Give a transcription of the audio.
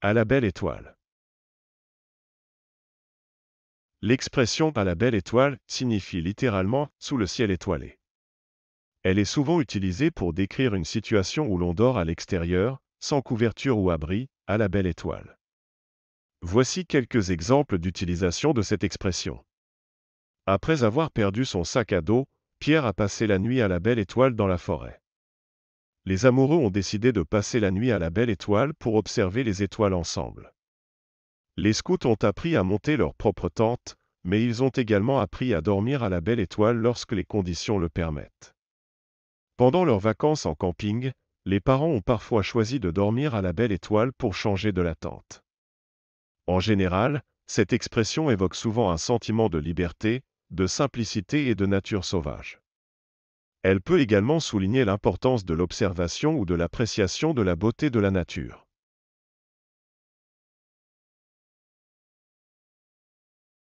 À la belle étoile. L'expression à la belle étoile signifie littéralement sous le ciel étoilé. Elle est souvent utilisée pour décrire une situation où l'on dort à l'extérieur, sans couverture ou abri, à la belle étoile. Voici quelques exemples d'utilisation de cette expression. Après avoir perdu son sac à dos, Pierre a passé la nuit à la belle étoile dans la forêt les amoureux ont décidé de passer la nuit à la belle étoile pour observer les étoiles ensemble. Les scouts ont appris à monter leur propre tente, mais ils ont également appris à dormir à la belle étoile lorsque les conditions le permettent. Pendant leurs vacances en camping, les parents ont parfois choisi de dormir à la belle étoile pour changer de la tente. En général, cette expression évoque souvent un sentiment de liberté, de simplicité et de nature sauvage. Elle peut également souligner l'importance de l'observation ou de l'appréciation de la beauté de la nature.